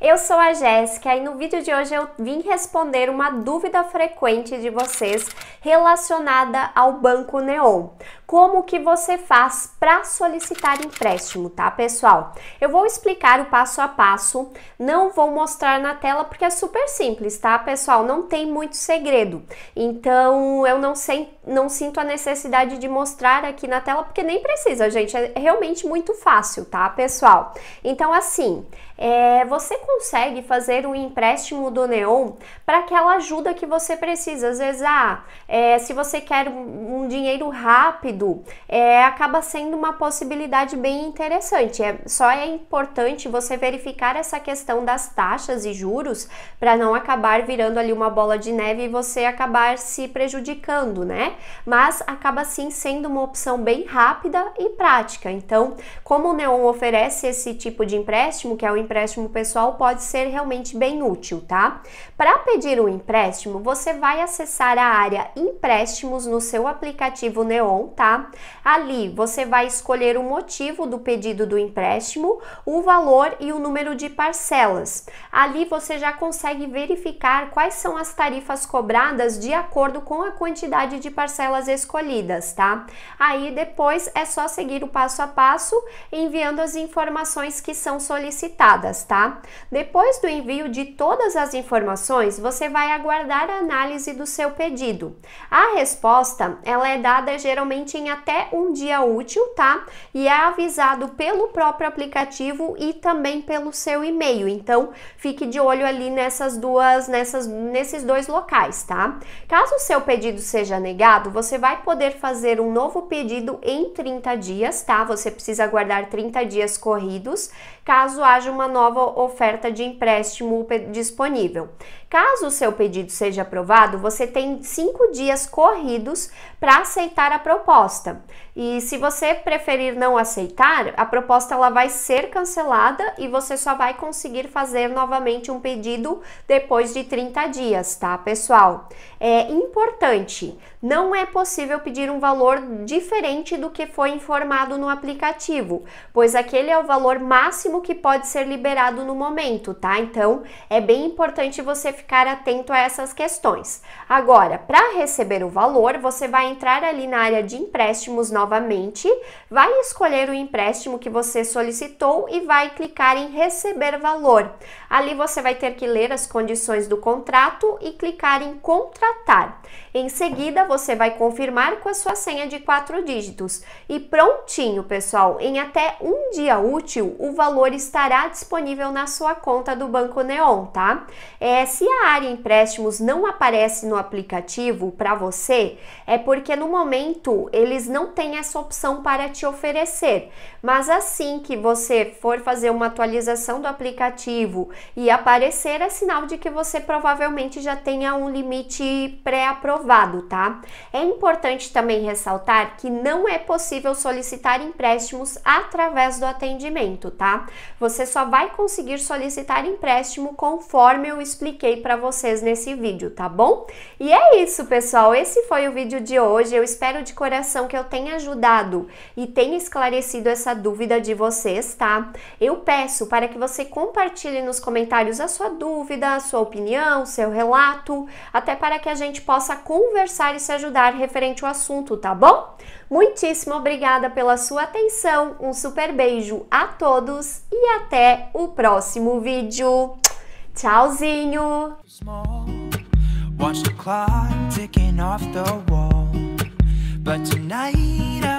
Eu sou a Jéssica e no vídeo de hoje eu vim responder uma dúvida frequente de vocês relacionada ao Banco Neon. Como que você faz para solicitar empréstimo, tá, pessoal? Eu vou explicar o passo a passo, não vou mostrar na tela porque é super simples, tá, pessoal? Não tem muito segredo. Então, eu não sei, não sinto a necessidade de mostrar aqui na tela porque nem precisa, gente, é realmente muito fácil, tá, pessoal? Então, assim, é, você consegue fazer um empréstimo do Neon para aquela ajuda que você precisa. Às vezes, ah, é, se você quer um, um dinheiro rápido, é, acaba sendo uma possibilidade bem interessante. É, só é importante você verificar essa questão das taxas e juros para não acabar virando ali uma bola de neve e você acabar se prejudicando, né? Mas acaba sim sendo uma opção bem rápida e prática. Então, como o Neon oferece esse tipo de empréstimo, que é o empréstimo pessoal pode ser realmente bem útil, tá? Para pedir um empréstimo, você vai acessar a área empréstimos no seu aplicativo Neon, tá? Ali você vai escolher o motivo do pedido do empréstimo, o valor e o número de parcelas. Ali você já consegue verificar quais são as tarifas cobradas de acordo com a quantidade de parcelas escolhidas, tá? Aí depois é só seguir o passo a passo enviando as informações que são solicitadas tá? Depois do envio de todas as informações, você vai aguardar a análise do seu pedido. A resposta, ela é dada geralmente em até um dia útil, tá? E é avisado pelo próprio aplicativo e também pelo seu e-mail. Então, fique de olho ali nessas duas, nessas, nesses dois locais, tá? Caso o seu pedido seja negado, você vai poder fazer um novo pedido em 30 dias, tá? Você precisa aguardar 30 dias corridos, caso haja uma nova oferta de empréstimo disponível. Caso o seu pedido seja aprovado, você tem cinco dias corridos para aceitar a proposta. E se você preferir não aceitar, a proposta ela vai ser cancelada e você só vai conseguir fazer novamente um pedido depois de 30 dias, tá, pessoal? É importante, não é possível pedir um valor diferente do que foi informado no aplicativo, pois aquele é o valor máximo que pode ser liberado no momento, tá? Então, é bem importante você ficar atento a essas questões. Agora, para receber o valor, você vai entrar ali na área de empréstimos novamente, vai escolher o empréstimo que você solicitou e vai clicar em receber valor. Ali você vai ter que ler as condições do contrato e clicar em contratar. Em seguida, você vai confirmar com a sua senha de quatro dígitos. E prontinho, pessoal, em até um dia útil, o valor estará disponível na sua conta do Banco Neon, tá? É, se a área empréstimos não aparece no aplicativo para você, é porque no momento eles não têm essa opção para te oferecer. Mas assim que você for fazer uma atualização do aplicativo e aparecer, é sinal de que você provavelmente já tenha um limite pré-aprovado, tá? É importante também ressaltar que não é possível solicitar empréstimos através do atendimento, tá? Você só vai conseguir solicitar empréstimo conforme eu expliquei para vocês nesse vídeo, tá bom? E é isso, pessoal. Esse foi o vídeo de hoje. Eu espero de coração que eu tenha ajudado e tenha esclarecido essa dúvida de vocês, tá? Eu peço para que você compartilhe nos comentários a sua dúvida, a sua opinião, seu relato, até para que a gente possa conversar e se ajudar referente ao assunto, tá bom? Muitíssimo obrigada pela sua atenção, um super beijo a todos e até o próximo vídeo! Tchauzinho! Watch the clock ticking off the wall. But tonight I